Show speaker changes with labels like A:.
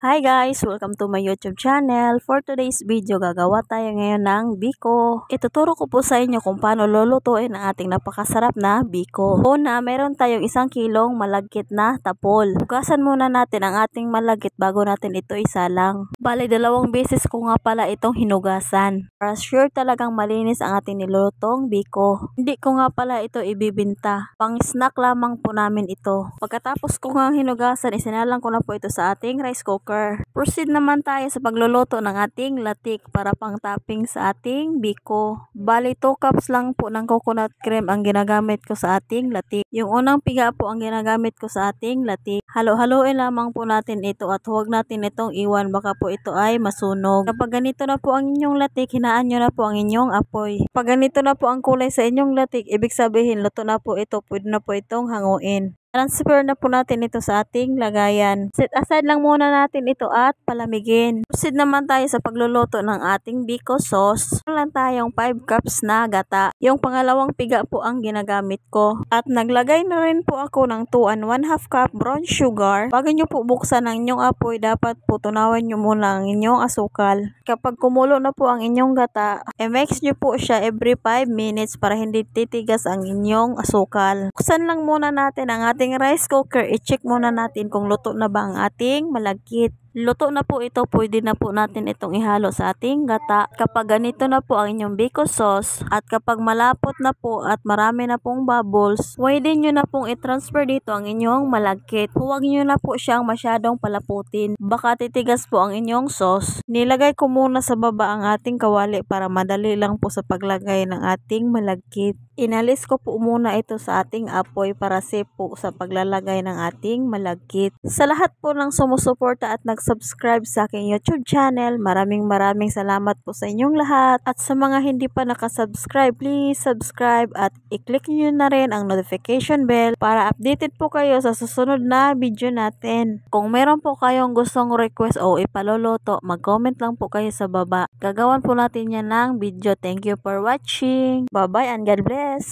A: Hi guys! Welcome to my YouTube channel. For today's video, gagawa tayo ngayon ng biko. Ituturo ko po sa inyo kung paano lulutuin ang ating napakasarap na biko. Una, meron tayong isang kilong malagkit na tapol. Hugasan muna natin ang ating malagkit bago natin ito isa lang. Bali, dalawang beses ko nga pala itong hinugasan. Para sure talagang malinis ang ating nilutong biko. Hindi ko nga pala ito ibibinta. Pang snack lamang po namin ito. Pagkatapos ko nga hinugasan, isinalang ko na po ito sa ating rice cooker cooker. Proceed naman tayo sa pagluluto ng ating latik para pang topping sa ating biko. Bali 2 cups lang po ng coconut cream ang ginagamit ko sa ating latik. Yung unang piga po ang ginagamit ko sa ating latik. Halo-haloin lamang po natin ito at huwag natin itong iwan baka po ito ay masunog. Kapag ganito na po ang inyong latik, hinaan nyo na po ang inyong apoy. Kapag ganito na po ang kulay sa inyong latik, ibig sabihin luto na po ito, pwede na po itong hanguin. Transfer na po natin ito sa ating lagayan. Set aside lang muna natin ito at palamigin. Proceed naman tayo sa pagluluto ng ating biko sauce. Meron lang tayong 5 cups na gata. Yung pangalawang piga po ang ginagamit ko. At naglagay na rin po ako ng 2 and 1 half cup brown sugar. Bago nyo po buksan ang inyong apoy, dapat po tunawin nyo muna ang inyong asukal. Kapag kumulo na po ang inyong gata, i-mix nyo po siya every 5 minutes para hindi titigas ang inyong asukal. Buksan lang muna natin ang ating ating rice cooker, i-check muna natin kung luto na ba ang ating malagkit. Luto na po ito, pwede na po natin itong ihalo sa ating gata. Kapag ganito na po ang inyong biko sauce at kapag malapot na po at marami na pong bubbles, pwede nyo na pong i-transfer dito ang inyong malagkit. Huwag nyo na po siyang masyadong palaputin. Baka titigas po ang inyong sauce. Nilagay ko muna sa baba ang ating kawali para madali lang po sa paglagay ng ating malagkit. Inalis ko po muna ito sa ating apoy para safe po sa paglalagay ng ating malagkit. Sa lahat po ng sumusuporta at nag mag-subscribe sa aking YouTube channel. Maraming maraming salamat po sa inyong lahat. At sa mga hindi pa nakasubscribe, please subscribe at i-click nyo na rin ang notification bell para updated po kayo sa susunod na video natin. Kung meron po kayong gustong request o ipaloloto, mag-comment lang po kayo sa baba. Gagawan po natin yan ng video. Thank you for watching. Bye-bye and God bless!